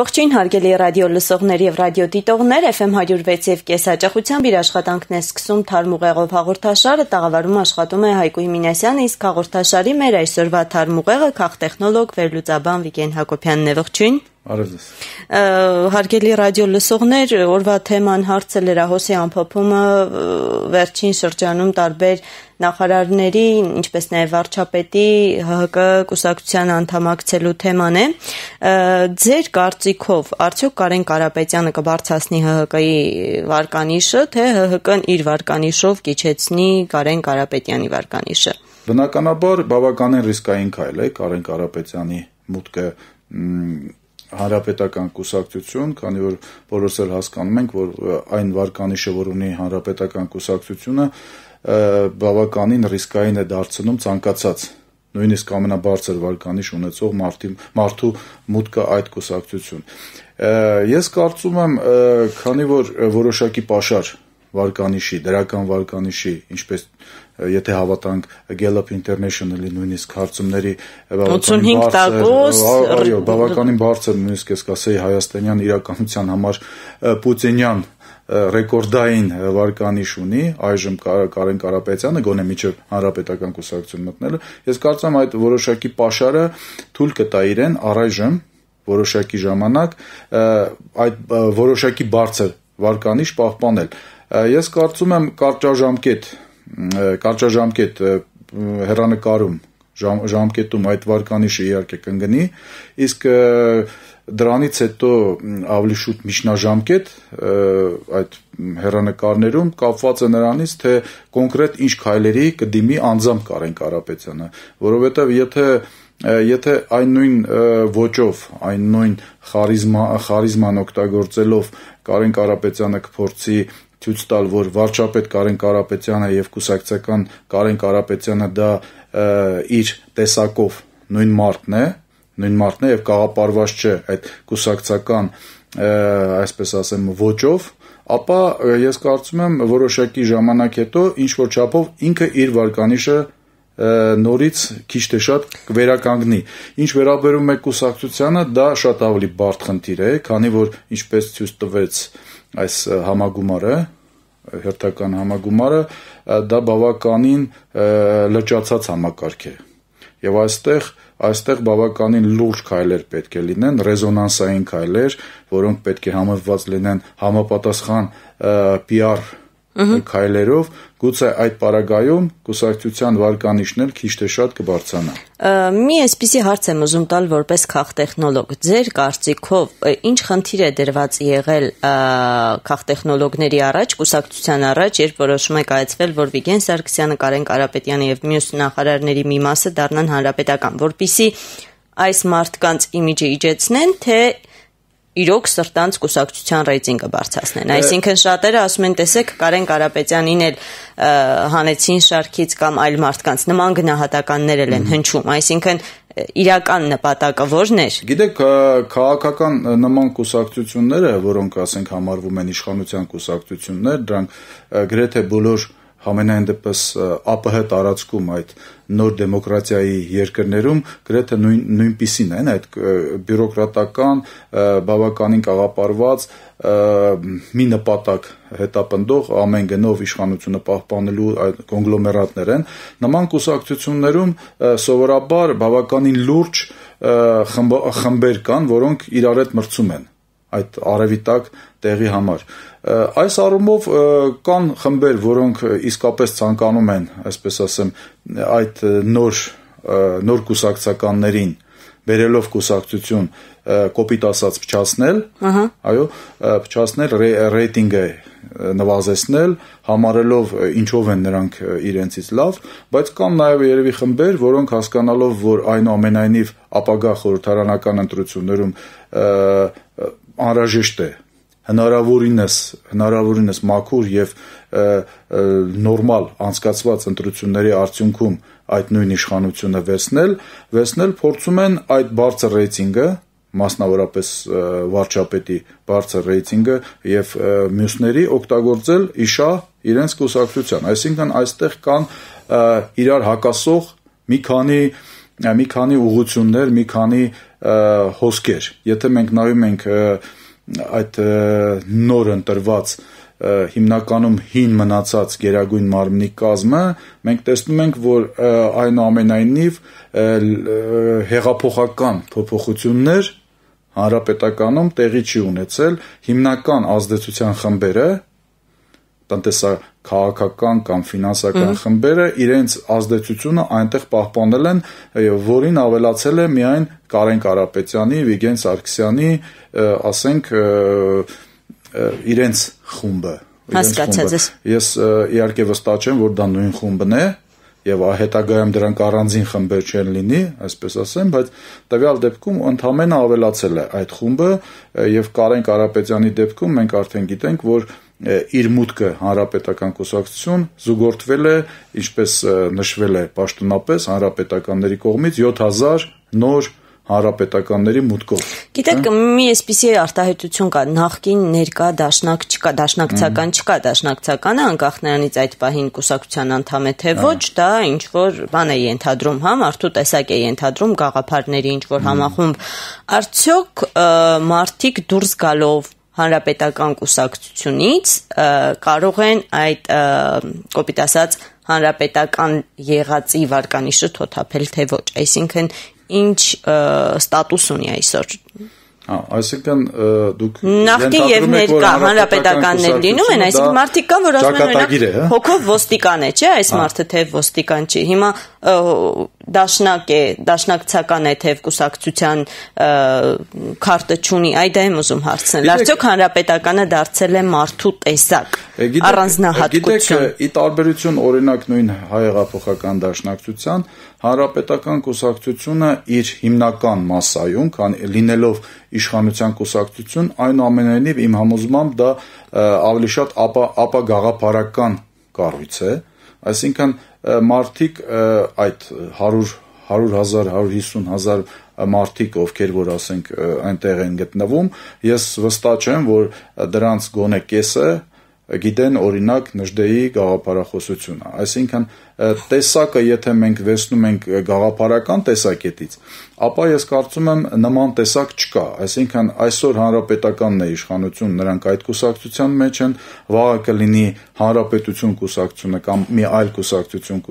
Ողջույն հարգելի ռադիո լսողներ եւ ռադիո դիտողներ FM 106 եւ կեսաճախությամբ իր աշխատանքն է սկսում Թարմուղեղով հաղորդաշարը տաղավարում աշխատում է Հայկու Հիմինասյանը իսկ հաղորդաշարի մեր այսօրվա Թարմուղեղը քաղ տեխնոլոգ վերլուծաբան Վիգեն Հակոբյանն է ողջույն Արևս Հարգելի ռադիո լսողներ օրվա թեման հարցը լրահոսի ամփոփումը վերջին շրջանում տարբեր նախարարների, ինչպես նաև վարչապետի ՀՀԿ կուսակցության անդամակցելու թեման է։ Ձեր կարծիքով արդյոք Կարեն Կարապետյանը կբարձրացնի ՀՀԿ-ի վարկանիշը, թե ՀՀԿ-ն իր վարկանիշով կիչեցնի Կարեն Կարապետյանի վարկանիշը։ Բնականաբար բավականին ռիսկային քայլ է Կարեն Կարապետյանի մուտքը հանրապետական կուսակցություն, քանի որ բոլորս էլ հասկանում ենք, որ այն վարկանիշը, որ ունի հանրապետական կուսակցությունը, բավականին ռիսկային է դարձնում ցանկացած նույնիսկ ամենաբարձր վարկանիշ ունեցող մարտի մարդու մուտքը այդ կուսակցություն։ Ես կարծում եմ, քանի որ որոշակի pašար վարկանիշի, դրական վարկանիշի, ինչպես եթե հավատանք Gallup International-ի նույնիսկ հարցումների բավականին 85% այո, բավականին բարձր նույնիսկ ես կասեի հայաստանյան իրականության համար պուտինյան ռեկորդային վարկանիշ ունի, այժմ Կարեն Կարապետյանը գոնե միջև հանրապետական կուսակցություն մտնելը, ես կարծեմ այդ որոշակի pašարը թույլ կտա իրեն առայժմ որոշակի ժամանակ այդ որոշակի բարձր վարկանիշ պահպանել։ Ես կարծում եմ կարճաժամկետ կարճաժամկետ հերանեկարում ժամ, ժամկետում այդ վարկանիշը իհարկե կընկնի, իսկ դրանից հետո ավելի շուտ միջնաժամկետ այդ հերանեկարներում կապված է նրանից, թե կոնկրետ ինչ քայլերի կդիմի անձամբ Կարեն Կարապետյանը, որովհետև եթե եթե այն նույն ոճով, այն նույն խարիզմա խարիզման օգտագործելով Կարեն Կարապետյանը կփորձի ցույց տալ, որ վարչապետ Կարեն Կարապետյանը եւ կուսակցական Կարեն Կարապետյանը դա իր տեսակով նույն մարդն է, նույն մարդն է եւ կաղապարված չէ այդ կուսակցական այսպես ասեմ ոճով, ապա ես կարծում եմ որոշակի ժամանակ հետո ինչ որ չափով ինքը իր վարկանիշը նորից քիչ թե շատ վերականգնի։ Ինչ վերաբերում է կուսակցությանը, դա շատ ավելի բարդ խնդիր է, քանի որ ինչպես ցույց տվեց այս համագումարը, հերթական համագումարը, դա բավականին լճացած համակարգ է։ Եվ այստեղ այստեղ բավականին լուրջ քայլեր պետք է լինեն, ռեզոնանսային քայլեր, որոնք պետք է համավված լինեն համապատասխան PR քայլերով գուցե այդ պարագայում կուսակցության վարկանիշն էլ քիչ թե շատ կբարձանա։ Մի այսպիսի հարց եմ ուզում տալ որպես քաղտեխնոլոգ։ Ձեր կարծիքով ինչ խնդիր է դրված եղել քաղտեխնոլոգների առաջ, կուսակցության առաջ, երբ որոշում է կայացվել, որ Վիգեն Սարգսյանը, Կարեն Կարապետյանը եւ մյուս նախարարների մի մասը դառնան հանրապետական, որբիսի այս մարդկանց իմիջը իջեցնեն, թե իրոք սրտանց կուսակցության ռեյտինգը բարձրացնեն։ Այսինքն շատերը ասում են, տեսեք, Կարեն Կարապետյանին էլ հանեցին շարքից կամ այլ մարդկանց նման գնահատականներ էլ են հնչում։ Այսինքն իրական նպատակը ո՞րն էր։ Գիտեք, քաղաքական նման կուսակցությունները, որոնք ասենք համարվում են իշխանության կուսակցություններ, դրանք գրեթե բոլոր բուլոր Համենայն դեպս ԱՊՀ տարածքում այդ նոր դեմոկրատիայի երկրներում գրեթե նույն նույնպիսին են այդ բյուրոկրատական բավականին կաղապարված մի նպատակ հետապնդող ամեն գնով իշխանությունը պահպանելու այդ կոնգլոմերատներ են նման կուսակցություններում սովորաբար բավականին լուրջ խմբեր կան որոնք իրար հետ մրցում են այդ արևի տակ տեղի համար։ Այս առումով կան խմբեր, որոնք իսկապես ցանկանում են, այսպես ասեմ, այդ նոր նոր կուսակցականներին վերելով կուսակցություն կոպիտ ասած փչացնել, այո, փչացնել ռեյտինգը նվազեցնել, համարելով ինչով են նրանք իրենցից լավ, բայց կան նաև երևի խմբեր, որոնք հասկանալով, որ այնուամենայնիվ ապագա խորհրդարանական ընտրություններում անհրաժեշտ է հնարավորինս հնարավորինս մաքուր եւ նորմալ անցկացված ընտրությունների արդյունքում այդ նույն իշխանությունը վերցնել, վերցնել փորձում են այդ բարձր ռեյտինգը մասնավորապես վարչապետի բարձր ռեյտինգը եւ մյուսների օգտագործել իշա իրենց կուսակցության։ Այսինքն այստեղ կան իրար հակասող մի քանի և, մի քանի ուղություններ, մի քանի հոսքեր։ Եթե մենք նայում ենք այդ նոր ընտրված հիմնականում հին մնացած գերագույն մարմնի կազմը, մենք տեսնում ենք, որ այնուամենայնիվ հեղափոխական փոփոխություններ հանրապետականում տեղի չի ունեցել հիմնական ազդեցության խմբերը տնտեսական կամ ֆինանսական խմբերը իրենց ազդեցությունը այնտեղ պահպանել են, որին ավելացել է միայն Կարեն Կարապետյանի, Վիգեն Սարգսյանի, ասենք իրենց խումբը։ Հասկացա ձեզ։ Ես իհարկե վստահ չեմ, որ դա նույն խումբն է, եւ հետագայում դրանք առանձին խմբեր չեն լինի, այսպես ասեմ, բայց տվյալ դեպքում ընդհանրապես ավելացել է այդ խումբը եւ Կարեն Կարապետյանի դեպքում մենք արդեն գիտենք, որ իր մուտքը հանրապետական կուսակցություն զուգորդվել է, ինչպես նշվել է պաշտոնապես հանրապետականների կողմից 7000 նոր հանրապետականների մուտքով։ հա։ Գիտեք, մի էսպիսի արտահայտություն կա, նախքին ներկա դաշնակ չկա, դաշնակցական չկա, դաշնակցականը անկախ նրանից այդ պահին կուսակցության անդամ է թե հա։ ոչ, դա ինչ որ բան է ենթադրում, հա, մարդու տեսակ է ենթադրում գաղափարների ինչ որ համախումբ։ Արդյոք մարդիկ դուրս գալով հանրապետական կուսակցությունից կարող են այդ կոպիտ ասած հանրապետական եղածի վարկանիշը թոթափել թե ոչ, այսինքն ինչ ստատուս ունի այսօր Հա, այսինքն դուք նախքին եւ ներկա հանրապետականներ լինում են, այսինքն մարդիկ կան, որ ասում են նա հա»? հոգով ոստիկան է, չէ՞, այս մարդը թե ոստիկան չի։ Հիմա դաշնակ է, դաշնակցական է թե կուսակցության քարտը ճունի, այդ է եմ ուզում հարցնել։ Արդյոք հանրապետականը դարձել է մարդու տեսակ առանձնահատկություն։ Գիտեք, ի տարբերություն օրինակ նույն հայ հեղափոխական դաշնակցության հանրապետական կուսակցությունը իր հիմնական massայում, քան լինելով իշխանության կուսակցություն, այնուամենայնիվ իմ համոզմամբ դա ավելի շատ ապա ապա գաղափարական կառույց է, այսինքն մարդիկ այդ 100 100000 150000 մարդիկ, ովքեր որ ասենք այնտեղ են գտնվում, ես վստահ չեմ, որ դրանց գոնե կեսը գիտեն օրինակ նժդեի գաղափարախոսությունը այսինքն տեսակը եթե մենք վերցնում ենք գաղափարական տեսակետից ապա ես կարծում եմ նման տեսակ չկա այսինքն այսօր հանրապետականն է իշխանություն նրանք այդ կուսակցության մեջ են վաղը կլինի հանրապետություն կուսակցությունը կամ մի այլ կուսակցություն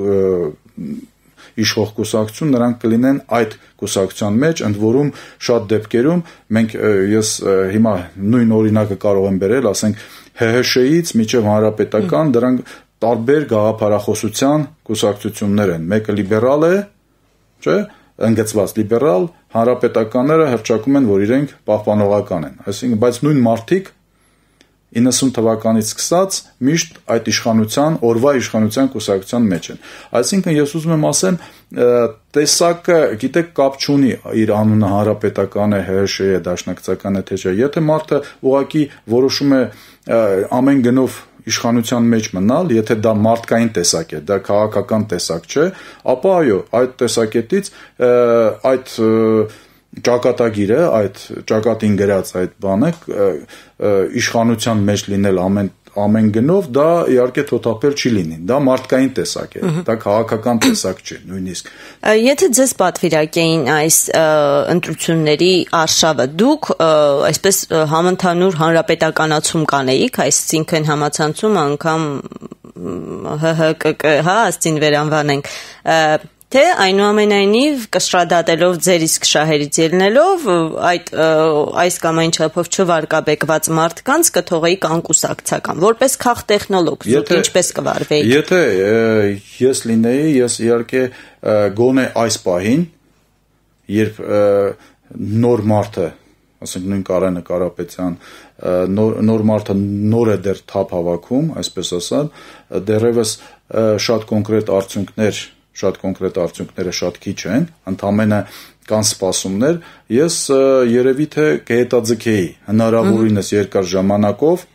իշխող կուսակցություն, նրանք կլինեն այդ կուսակցության մեջ, ընդ որում շատ դեպքերում մենք ես հիմա նույն օրինակը կարող եմ բերել, ասենք ՀՀՇ-ից միջև հանրապետական դրանք տարբեր գաղափարախոսության կուսակցություններ են։ Մեկը լիբերալ է, չէ՞, ընդգծված լիբերալ, հանրապետականները հրճակում են, որ իրենք պահպանողական են։ Այսինքն, բայց նույն մարդիկ 90 թվականից սկսած միշտ այդ իշխանության օրվա իշխանության կուսակցության մեջ են։ Այսինքն ես ուզում եմ ասեմ, տեսակը, գիտեք, կապ չունի իր անունը հանրապետական է, ՀՇ է, դաշնակցական է, թե չէ։ Եթե մարդը ուղակի որոշում է ամեն գնով իշխանության մեջ մնալ, եթե դա մարդկային տեսակ է, դա քաղաքական տեսակ չէ, ապա այո, այդ տեսակետից այդ, այդ ճակատագիրը, այդ ճակատին գրած այդ բանը իշխանության մեջ լինել ամեն ամեն գնով դա իհարկե թոթափել չի լինի։ Դա մարդկային տեսակ է, դա քաղաքական տեսակ չէ նույնիսկ։ Եթե ձեզ պատվիրակեին այս ընտրությունների արշավը, դուք այսպես համընդհանուր հանրապետականացում կանեիք, այսինքն համացանցում անգամ ՀՀԿԿ, հա, աստին վերանվանենք թե այնուամենայնիվ կշրադատելով ձեր իսկ շահերից ելնելով այդ այս կամ այն չափով չվարկաբեկված մարդկանց կթողեիք անկուսակցական որպես քաղ տեխնոլոգ դուք ինչպես կվարվեիք Եթե ես լինեի ես իհարկե գոնե այս պահին երբ նոր մարդը ասենք նույն Կարեն Կարապետյան նոր նոր մարդը նոր է դեռ թափ հավաքում այսպես ասած դեռևս շատ կոնկրետ արդյունքներ շատ կոնկրետ արդյունքները շատ քիչ են, ընդամենը կան սպասումներ, ես երևի թե կհետաձգեի հնարավորինս երկար ժամանակով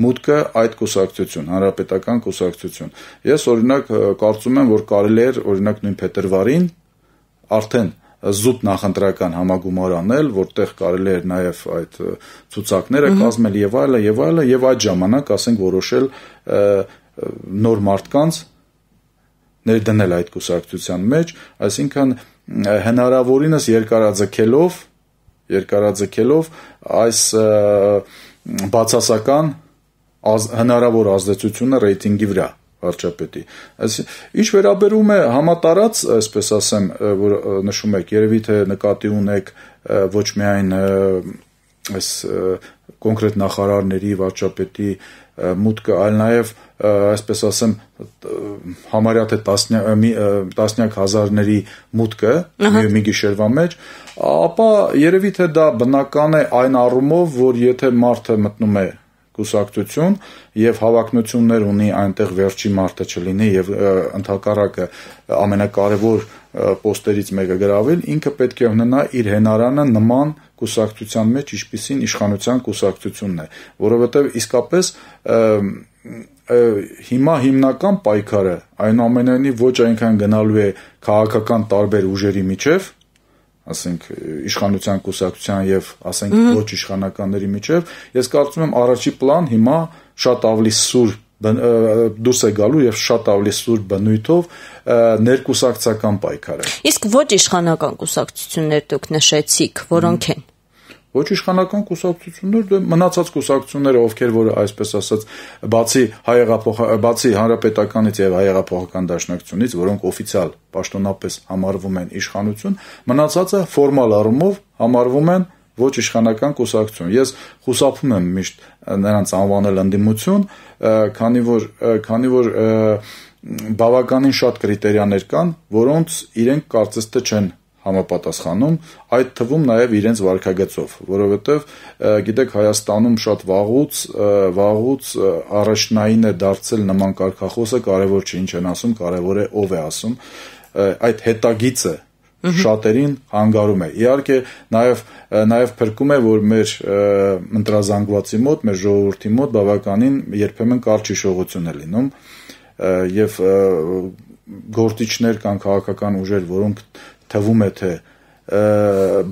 մուտքը այդ կուսակցություն, հանրապետական կուսակցություն։ Ես օրինակ կարծում եմ, որ կարելի էր օրինակ նույն փետրվարին արդեն զուտ նախընտրական համագումար անել, որտեղ կարելի էր նաև այդ ցուցակները կազմել եւ այլը եւ այլը եւ այդ ժամանակ ասենք որոշել նոր մարդկանց ներդնել այդ կուսակցության մեջ, այսինքն հնարավորինս երկարաձգելով երկարաձգելով այս բացասական ազ, հնարավոր ազդեցությունը ռեյտինգի վրա վարչապետի։ Այս ինչ վերաբերում է համատարած, այսպես ասեմ, որ նշում եք, երևի թե նկատի ունեք ոչ միայն այս կոնկրետ նախարարների վարչապետի մուտքը, այլ նաև այսպես ասեմ համարյա թե տասնյակ տասնյակ հազարների մուտքը մի, մի գիշերվա մեջ, ապա երևի թե դա բնական է այն առումով, որ եթե մարդը մտնում է կուսակցություն եւ հավակնություններ ունի այնտեղ վերջի մարտը չլինի եւ ընդհակառակը ամենակարևոր պոստերից մեկը գրավել, ինքը պետք է ունենա իր հենարանը նման կուսակցության մեջ, ինչպիսին իշխանության կուսակցությունն է, որովհետև իսկապես հիմա հիմնական պայքարը այնուամենայնիվ ոչ այնքան գնալու է քաղաքական տարբեր ուժերի միջև, ասենք իշխանության կուսակցության եւ ասենք ոչ իշխանականների միջև, ես կարծում եմ առաջի պլան հիմա շատ ավելի սուր դուրս է գալու եւ շատ ավելի սուր բնույթով ներկուսակցական պայքար է։ Իսկ ոչ իշխանական կուսակցություններ դուք նշեցիք, որոնք են։ Ոչ իշխանական կուսակցություններ, դե մնացած կուսակցությունները, ովքեր որ այսպես ասած, բացի հայեղափոխ բացի հանրապետականից եւ հայեղափոխական դաշնակցությունից, որոնք օֆիցիալ պաշտոնապես համարվում են իշխանություն, մնացածը ֆորմալ առումով համարվում են ոչ իշխանական կուսակցություն։ Ես խուսափում եմ միշտ նրանց անվանել ընդդիմություն, քանի որ քանի որ բավականին շատ կրիտերիաներ կան, որոնց իրենք կարծես թե չեն համապատասխանում, այդ թվում նաև իրենց վարկագծով, որովհետև գիտեք Հայաստանում շատ վաղուց վաղուց առաջնային է դարձել նման կարգախոսը, կարևոր չէ ինչ են ասում, կարևոր է ով է ասում, այդ հետագիծը շատերին հանգարում է։ Իհարկե, նաև նաև փրկում է, որ մեր ընտրազանգվածի մոտ, մեր ժողովրդի մոտ բավականին երբեմն կարճ հիշողություն է լինում եւ գործիչներ կան քաղաքական ուժեր, որոնք թվում է թե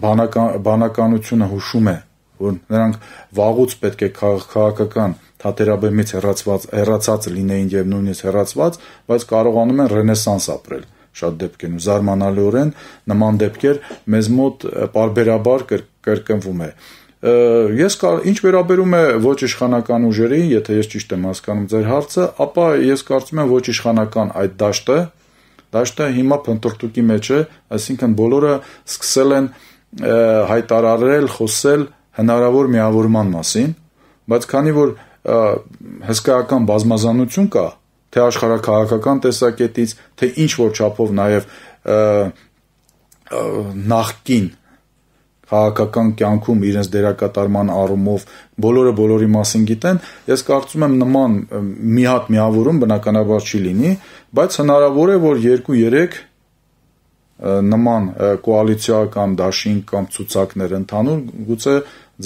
բանական բանականությունը հուշում է, որ նրանք վաղուց պետք է քաղաքական թատերաբեմից հեռացված հեռացած լինեին եւ նույնիսկ հեռացված, բայց կարողանում են ռենեսանս ապրել շատ դեպքերում զարմանալիորեն նման դեպքեր մեզ մոտ parberabar կրկնվում է ես կար ինչ վերաբերում է ոչ իշխանական ուժերին, եթե ես ճիշտ եմ հասկանում ձեր հարցը, ապա ես կարծում եմ ոչ իշխանական այդ դաշտը, դաշտը հիմա փնտրտուկի մեջ է, այսինքն բոլորը սկսել են հայտարարել, խոսել հնարավոր միավորման մասին, բայց քանի որ հսկայական բազմազանություն կա, թե աշխարհակահաղական տեսակետից, թե ինչ որ չափով նաև նախքին քաղաքական կյանքում իրենց դերակատարման առումով բոլորը բոլորի մասին գիտեն, ես կարծում եմ նման մի հատ միավորում բնականաբար չի լինի, բայց հնարավոր է որ 2-3 նման կոալիցիա կամ դաշինք կամ ցուցակներ ընդհանուր գուցե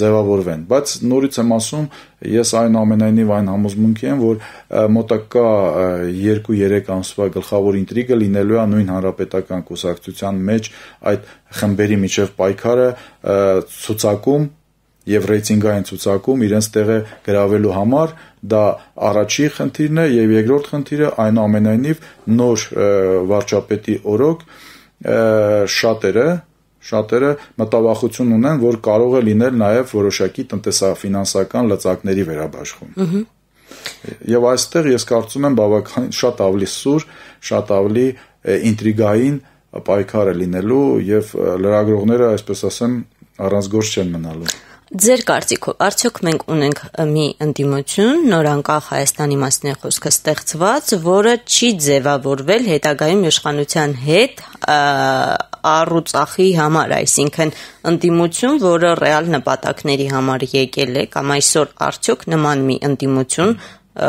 ձևավորվեն, բայց նորից եմ ասում, ես այն ամենայնիվ այն համոզմունքի եմ, որ մոտակա 2-3 ամսվա գլխավոր ինտրիգը լինելու է նույն հանրապետական կուսակցության մեջ այդ խմբերի միջև պայքարը ցուցակում եւ ռեյտինգային ցուցակում իրենց տեղը գրավելու համար դա առաջի խնդիրն է եւ երկրորդ խնդիրը այնուամենայնիվ նոր վարչապետի օրոք շատերը Շատերը մտավախություն ունեն, որ կարող է լինել նաև որոշակի տնտեսաֆինանսական լծակների վերաբաշխում։ Եվ այստեղ ես կարծում եմ բավական շատ ավելի սուր, շատ ավելի ինտրիգային պայքար է լինելու եւ լրագրողները, այսպես ասեմ, առանց գործ չեն մնալու։ Ձեր կարծիքով արդյոք մենք ունենք մի ընդդիմություն նորանկախ Հայաստանի մասին է խոսքը ստեղծված, որը չի ձևավորվել հետագայում իշխանության հետ առուցախի համար, այսինքն ընդդիմություն, որը ռեալ նպատակների համար եկել է, կամ այսօր արդյոք նման մի ընդդիմություն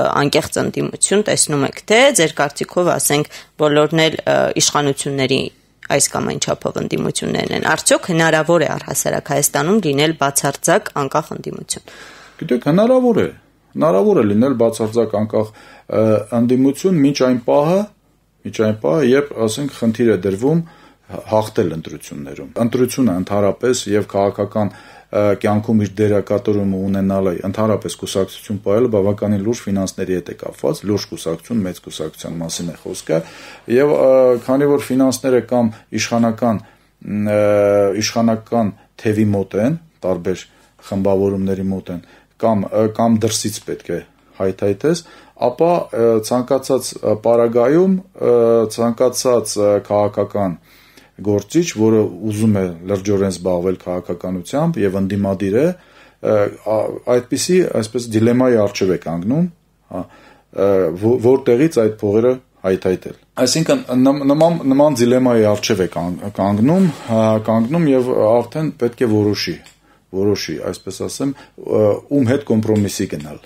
անկեղծ ընդդիմություն տեսնում եք, թե ձեր կարծիքով ասենք բոլորն էլ իշխանությունների այս կամ այն չափով ընդդիմություններն են։ Արդյոք հնարավոր է առհասարակ Հայաստանում լինել բացարձակ անկախ ընդդիմություն։ Գիտեք, հնարավոր է։ Հնարավոր է լինել բացարձակ անկախ ընդդիմություն ոչ այն պահը, ոչ այն պահը, երբ ասենք խնդիր է դրվում հաղթել ընտրություններում։ Ընտրությունը ընդհանրապես եւ քաղաքական և կյանքում իր դերակատարումը ունենալը, ընդհանրապես կուսակցություն պայելը բավականին լուրջ ֆինանսների հետ է կապված, լուրջ կուսակցություն, մեծ կուսակցության մասին է խոսքը, եւ քանի որ ֆինանսները կամ իշխանական իշխանական թևի մոտ են, տարբեր խմբավորումների մոտ են, կամ կամ դրսից պետք է հայթայթես, ապա ցանկացած պարագայում ցանկացած քաղաքական գործիչ, որը ուզում է լրջորեն զբաղվել քաղաքականությամբ եւ ընդդիմադիր է, այդպիսի, այսպես դիլեմայի առջև է կանգնում, հա, որտեղից այդ փողերը հայթայթել։ Այսինքն նման նման դիլեմայի առջև է կանգնում, կանգնում եւ արդեն պետք է որոշի որոշի, այսպես ասեմ, ում հետ կոմպրոմիսի գնալ։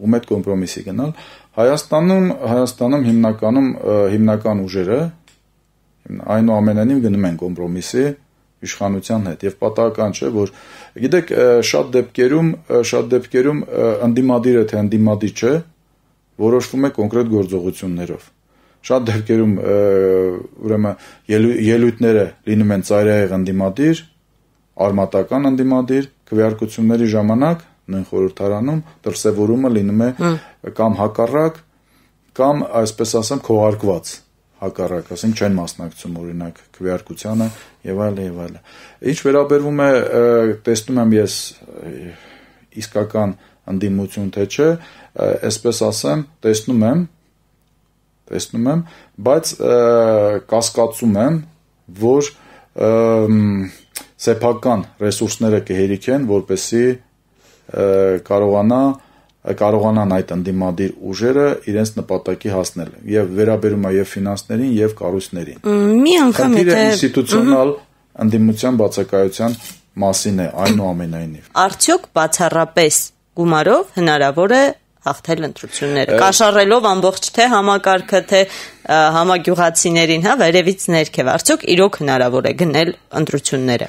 Ում հետ կոմպրոմիսի գնալ։ Հայաստանում Հայաստանում հիմնականում հիմնական ուժերը, այնուամենայնիվ գնում են կոմպրոմիսի իշխանության հետ եւ պատահական չէ որ գիտեք շատ դեպքերում շատ դեպքերում ընդդիմադիրը թե ընդդիմադիր չէ որոշվում է կոնկրետ գործողություններով շատ դեպքերում ուրեմն ելույթները լինում են ծայրահեղ ընդդիմադիր արմատական ընդդիմադիր քվեարկությունների ժամանակ նույն խորհրդարանում դրսևորումը լինում է կամ հակառակ կամ այսպես ասեմ քողարկված հակառակ, ասենք չեն մասնակցում օրինակ քվեարկությանը եւ այլն եւ այլն։ Ինչ վերաբերվում է տեսնում եմ ես իսկական ընդդիմություն թե չէ, այսպես ասեմ, տեսնում եմ տեսնում եմ, բայց կասկածում եմ, որ սեփական ռեսուրսները կհերիքեն, որպեսի կարողանա կարողանան այդ ընդդիմադիր ուժերը իրենց նպատակի հասնել եւ վերաբերում է եւ ֆինանսներին եւ կառույցներին։ Մի անգամ եթե ինստիտուցիոնալ ընդդիմության բացակայության մասին է այնուամենայնիվ։ Արդյոք բացառապես գումարով հնարավոր է հաղթել ընտրությունները, կաշառելով ամբողջ թե համակարգը, թե համագյուղացիներին, հա, վերևից ներքև։ Արդյոք իրոք հնարավոր է գնել ընտրությունները։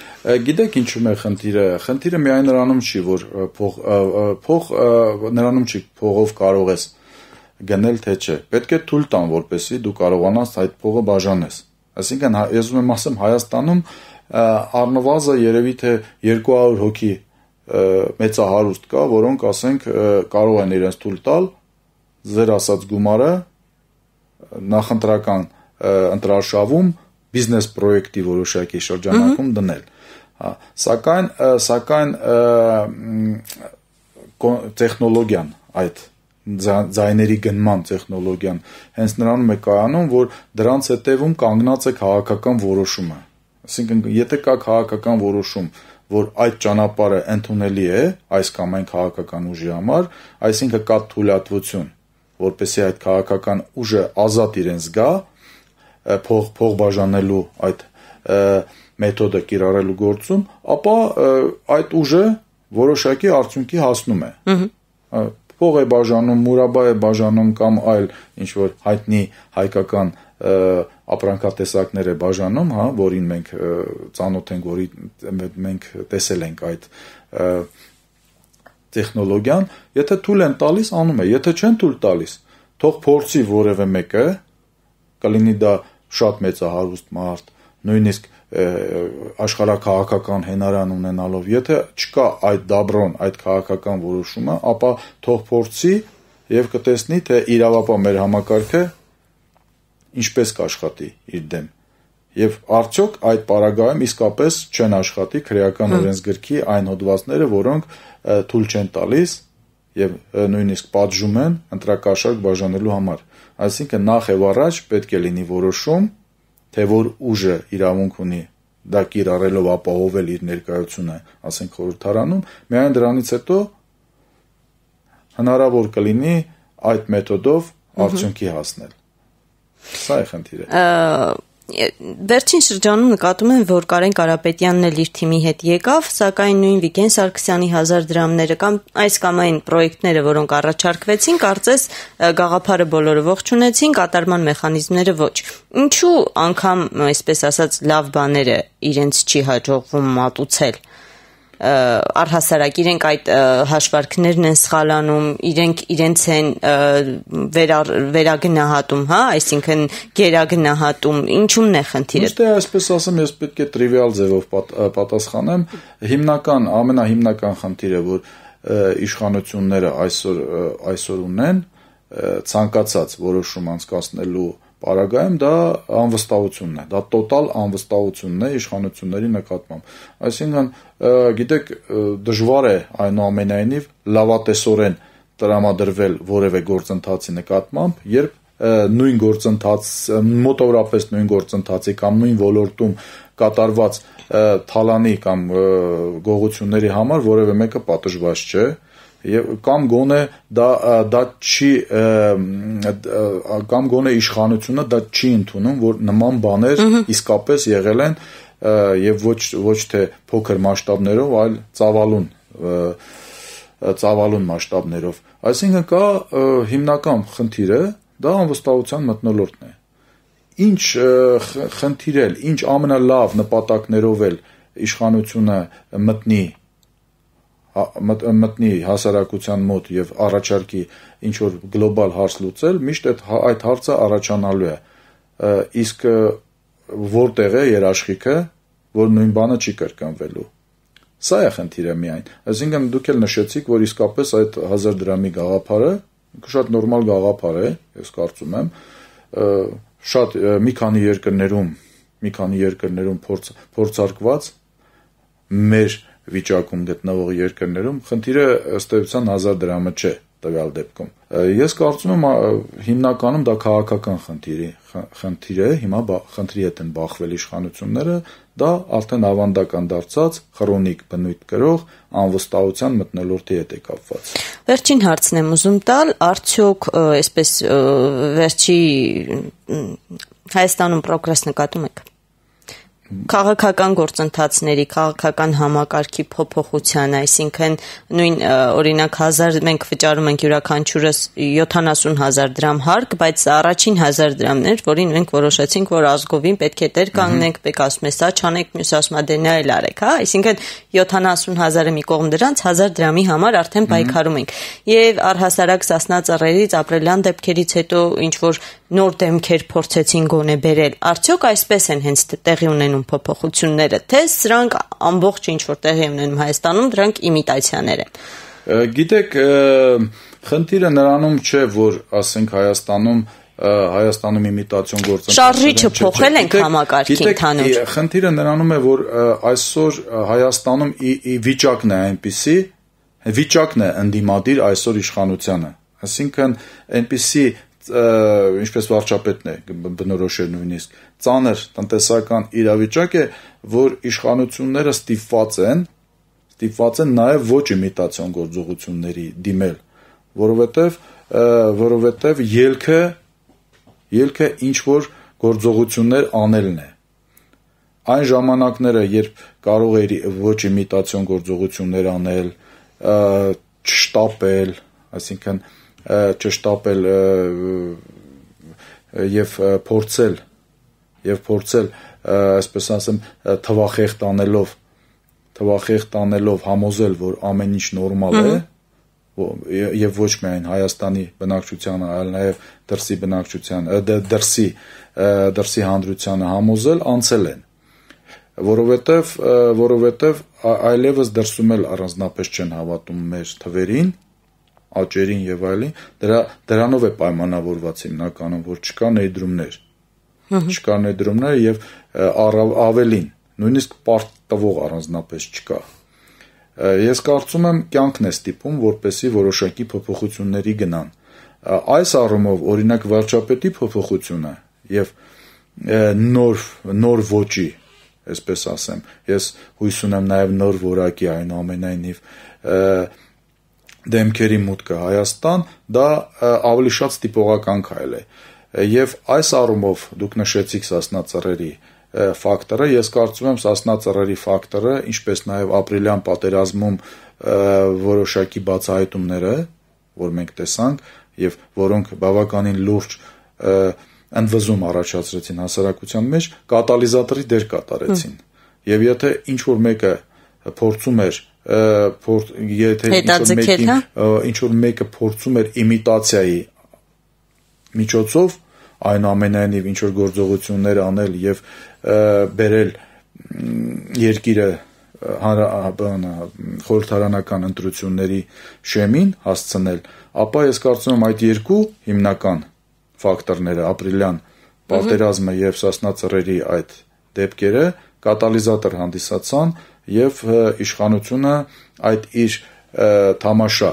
Գիտեք ինչու՞մ է խնդիրը։ Խնդիրը միայն նրանում չի, որ փող փող նրանում չի, փողով կարող ես գնել թե չէ։ Պետք է թույլ տան, որպեսզի դու կարողանաս այդ փողը բաժանես։ Այսինքն հա, ես ուզում եմ ասեմ Հայաստանում առնվազն երևի թե 200 հոգի մեծահարուստ կա, որոնք ասենք կարող են իրենց թույլ տալ ձեր ասած գումարը նախընտրական ընտրարշավում բիզնես պրոյեկտի որոշակի շրջանակում դնել։ Հա, սակայն սակայն տեխնոլոգիան այդ ձայների գնման տեխնոլոգիան հենց նրանում է կայանում, որ դրանց հետևում կանգնած է քաղաքական որոշումը։ Այսինքն, եթե կա քաղաքական որոշում, կա որ այդ ճանապարհը ընդունելի է այս կամ այն քաղաքական ուժի համար, այսինքն կա թույլատվություն, որպեսզի այդ քաղաքական ուժը ազատ իրեն զգա փող փող բաժանելու այդ մեթոդը կիրառելու գործում, ապա այդ ուժը որոշակի արդյունքի հասնում է։ Ահա փող է բաժանում, մուրաբա է բաժանում կամ այլ ինչ որ հայտնի հայկական և, ապրանքատեսակներ է բաժանում, հա, որին մենք ծանոթ ենք, որի մենք տեսել ենք այդ տեխնոլոգիան, եթե թույլ են տալիս, անում է, եթե չեն թույլ տալիս, թող փորձի որևէ մեկը, կլինի դա շատ մեծ հարուստ մարդ, նույնիսկ աշխարհակահաղական հենարան ունենալով, եթե չկա այդ դաբրոն, այդ քաղաքական որոշումը, ապա թող փորձի եւ կտեսնի, թե իրավապահ մեր համակարգը ինչպես կաշխատի իր դեմ։ Եվ արդյոք այդ պարագայում իսկապես չեն աշխատի քրեական օրենսգրքի այն հոդվածները, որոնք թույլ չեն տալիս եւ նույնիսկ պատժում են ընտրակաշարք բաժանելու համար։ Այսինքն նախ եւ առաջ պետք է լինի որոշում, թե որ ուժը իրավունք ունի դա կիրառելով ապահովել իր ներկայությունը, ասենք խորհրդարանում, միայն դրանից հետո հնարավոր կլինի այդ մեթոդով արդյունքի հասնել։ Սա է խնդիրը։ Վերջին շրջանում նկատում են, որ Կարեն Կարապետյանն էլ իր թիմի հետ եկավ, սակայն նույն Վիգեն Սարգսյանի 1000 դրամները կամ այս կամ այն պրոյեկտները, որոնք առաջարկվեցին, կարծես գաղափարը բոլորը ողջունեցին, կատարման մեխանիզմները ոչ։ Ինչու անգամ, այսպես ասած, լավ բաները իրենց չի հաջողվում մատուցել։ Ա, առհասարակ իրենք այդ հաշվարկներն են սխալանում, իրենք իրենց են վերար, վերագնահատում, հա, այսինքն գերագնահատում։ Ինչումն է խնդիրը։ Ուստի այսպես ասեմ, ես պետք է տրիվիալ ձևով պատ, պատասխանեմ։ Հիմնական, ամենահիմնական խնդիրը, որ իշխանությունները այսօր այսօր ունեն ցանկացած որոշում անցկացնելու Պարագայում դա անվստահությունն է, դա տոտալ անվստահությունն է իշխանությունների նկատմամբ։ Այսինքն, գիտեք, դժվար է այնուամենայնիվ լավատեսորեն տրամադրվել որևէ գործընթացի նկատմամբ, երբ նույն գործընթաց մոտավորապես նույն գործընթացի կամ նույն ոլորտում կատարված թալանի կամ գողությունների համար որևէ մեկը պատժված չէ, եւ կամ գոնե դա դա չի կամ գոնե իշխանությունը դա չի ընդունում, որ նման բաներ իսկապես եղել են եւ ոչ ոչ թե փոքր մասշտաբներով, այլ ծավալուն ծավալուն մասշտաբներով։ Այսինքն կա հիմնական խնդիրը դա անվստահության մտնոլորտն է։ Ինչ խնդիրել, ինչ ամենալավ նպատակներով էլ իշխանությունը մտնի մտնի հասարակության մոտ եւ առաջարկի ինչ որ գլոբալ հարց լուծել, միշտ այդ հա-, այդ հարցը առաջանալու է։ Իսկ որտեղ է երաշխիքը, որ նույն բանը չի կրկնվելու։ Սա է խնդիրը միայն։ Այսինքն դուք էլ նշեցիք, որ իսկապես այդ 1000 դրամի գաղափարը շատ նորմալ գաղափար է, ես կարծում եմ, շատ մի քանի երկրներում, մի քանի երկրներում փորձ փորձարկված մեր փորձ վիճակում գտնվող երկրներում խնդիրը ըստ էության 1000 դրամը չէ տվյալ դեպքում։ Ես կարծում եմ հիմնականում դա քաղաքական խնդիրի խնդիր է, հիմա խնդրի հետ են բախվել իշխանությունները, դա արդեն ավանդական դարձած քրոնիկ բնույթ կրող անվստահության մտնելորդի հետ է կապված։ Վերջին հարցն եմ ուզում տալ, արդյոք այսպես վերջի Հայաստանում պրոգրես նկատում եք քաղաքական գործընթացների, քաղաքական համակարգի փոփոխության, այսինքն նույն օրինակ 1000 մենք վճարում ենք յուրաքանչյուրս 70000 դրամ հարկ, բայց առաջին 1000 դրամն էր, որին մենք որոշեցինք, որ ազգովին պետք է դեր կանգնենք, պետք ասում է սա չանեք, մյուս ասում է դե նա էլ արեք, հա, այսինքն 70000-ը մի կողմ դրանց 1000 դրամի համար արդեն պայքարում ենք։ Եվ առհասարակ սասնա ծռերից ապրելյան դեպքերից հետո ինչ որ նոր դեմքեր փորձեցին գոնե բերել։ Արդյոք այսպես են հենց տեղի ունենում փոփոխությունները, թե սրանք ամբողջ ինչ որ տեղի ունենում Հայաստանում, դրանք իմիտացիաներ են։ Գիտեք, խնդիրը նրանում չէ, որ ասենք Հայաստանում Հայաստանում իմիտացիոն գործընթաց Շարժիչը փոխել ենք համակարգի ընդհանուր։ Գիտեք, խնդիրը նրանում է, որ այսօր Հայաստանում վիճակն է այնպիսի, վիճակն է ընդդիմադիր այսօր իշխանությանը։ Այսինքն այնպիսի ինչպես վարչապետն է բնորոշել նույնիսկ ծանր տնտեսական իրավիճակ է, որ իշխանությունները ստիփված են, ստիփված են նաև ոչ իմիտացիոն գործողությունների դիմել, որովհետև որովհետև ելքը ելքը ինչ որ գործողություններ անելն է այն ժամանակները երբ կարող էր ոչ իմիտացիոն գործողություններ անել շտապել այսինքն ճշտապել եւ փորձել եւ փորձել այսպես ասեմ թվախեղ տանելով թվախեղ տանելով համոզել որ ամեն ինչ նորմալ է եւ ոչ միայն Հայաստանի բնակչությանը, այլ նաեւ դրսի բնակչությանը, դե, դրսի դրսի հանդրությանը համոզել անցել են որովհետև որովհետև այլևս դրսում էլ առանձնապես չեն հավատում մեր թվերին աճերին եւ այլին, դրա դրանով է պայմանավորված հիմնականում, որ չկա ներդրումներ։ Չկա ներդրումներ եւ ավելին, նույնիսկ պարտ տվող առանձնապես չկա։ Ես կարծում եմ կյանքն է ստիպում, որպեսի որոշակի փոփոխությունների գնան։ Այս առումով օրինակ վարչապետի փոփոխությունը եւ նոր նոր ոճի, այսպես ասեմ, ես հույս ունեմ նաեւ նոր որակի այն ամենայնիվ և, դեմքերի մուտքը Հայաստան, դա ավելի շատ ստիպողական քայլ է։ Եվ այս առումով դուք նշեցիք Սասնա ծռերի ֆակտորը, ես կարծում եմ Սասնա ծռերի ֆակտորը, ինչպես նաև ապրիլյան պատերազմում որոշակի բացահայտումները, որ մենք տեսանք եւ որոնք բավականին լուրջ ընդվզում առաջացրեցին հասարակության մեջ, կատալիզատորի դեր կատարեցին։ Եվ եթե ինչ որ մեկը մեկ փորձում էր եթե մեկին հա? ինչ որ մեկը փորձում էր իմիտացիայի միջոցով այն ամենայնիվ ինչ որ գործողություններ անել եւ բերել երկիրը հանրաբանը խորհրդարանական ընտրությունների շեմին հասցնել, ապա ես կարծում եմ այդ երկու հիմնական ֆակտորները՝ ապրիլյան պատերազմը եւ Սասնա ծռերի այդ դեպքերը կատալիզատոր հանդիսացան, եւ իշխանությունը այդ իր թամաշա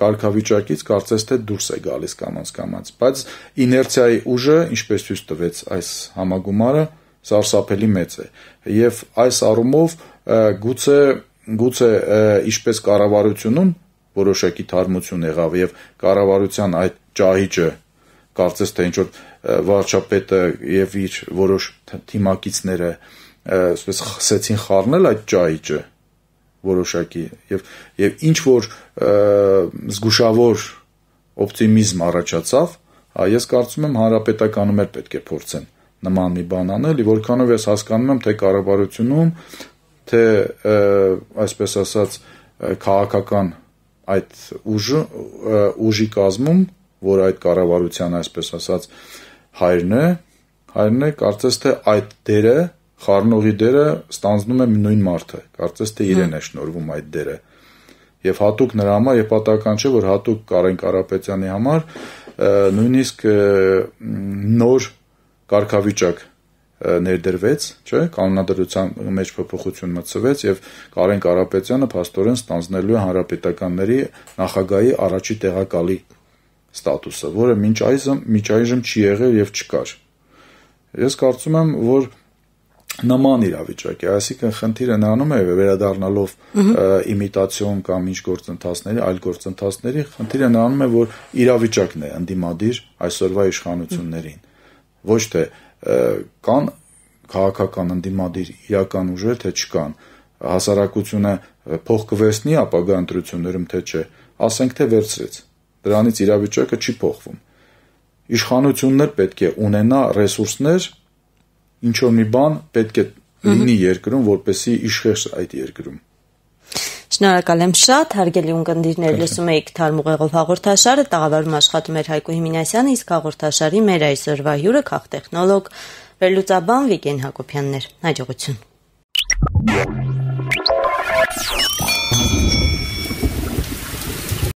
կարգավիճակից կարծես թե դուրս է գալիս կանանց կամած, բայց իներցիայի ուժը, ինչպես ցույց տվեց այս համագումարը, սարսափելի մեծ է։ Եվ այս առումով գուցե գուցե ինչպես կառավարությունում որոշակի թարմություն եղավ եւ կառավարության այդ ճահիճը կարծես թե ինչ որ վարչապետը եւ իր որոշ թիմակիցները թ, այսպես խսեցին խառնել այդ ճայճը որոշակի եւ եւ ինչ որ զգուշավոր օպտիմիզմ առաջացավ, ես կարծում եմ հանրապետականում էլ պետք է փորձեն նման մի բան անել, որքանով ես հասկանում եմ թե կառավարությունում, թե այսպես ասած քաղաքական այդ ուժը ուժի կազմում, որ այդ կառավարության այսպես ասած հայրն է, հայրն է կարծես թե այդ դերը խառնողի դերը ստանձնում է նույն մարդը, կարծես թե իրեն է շնորվում այդ դերը։ Եվ հատուկ նրա համար եփատական չէ, որ հատուկ Կարեն Կարապետյանի համար նույնիսկ նոր կարգավիճակ ներդրվեց, չէ՞, կանոնադրության մեջ փոփոխություն մտցվեց եւ Կարեն Կարապետյանը փաստորեն ստանձնելու է հանրապետականների նախագահի առաջի տեղակալի ստատուսը, որը մինչ այժմ մինչ այժմ չի եղել եւ չկար։ Ես կարծում եմ, որ նման իրավիճակ է, այսինքն խնդիրը նրանում է վերադառնալով իմիտացիոն կամ ինչ գործընթացների, այլ գործընթացների, խնդիրը նրանում է, որ իրավիճակն է ընդդիմադիր այսօրվա իշխանություններին։ Ոչ թե կան քաղաքական ընդդիմադիր իրական ուժեր, թե չկան։ Հասարակությունը փող կվերցնի ապագա ընտրություններում թե չէ, ասենք թե վերցրեց։ Դրանից իրավիճակը չի փոխվում։ Իշխանություններ պետք է ունենա ռեսուրսներ, ինչ որ մի բան պետք է լինի երկրում, որպեսի իշխեր այդ երկրում։ Շնորհակալ եմ շատ, հարգելի ունկնդիրներ, լսում եք Թարմուղեղով հաղորդաշարը, տաղավարում աշխատում էր Հայկու Հիմինասյանը, իսկ հաղորդաշարի մեր այսօրվա հյուրը քաղ տեխնոլոգ վերլուծաբան Վիգեն Հակոբյանն էր։ Հաջողություն։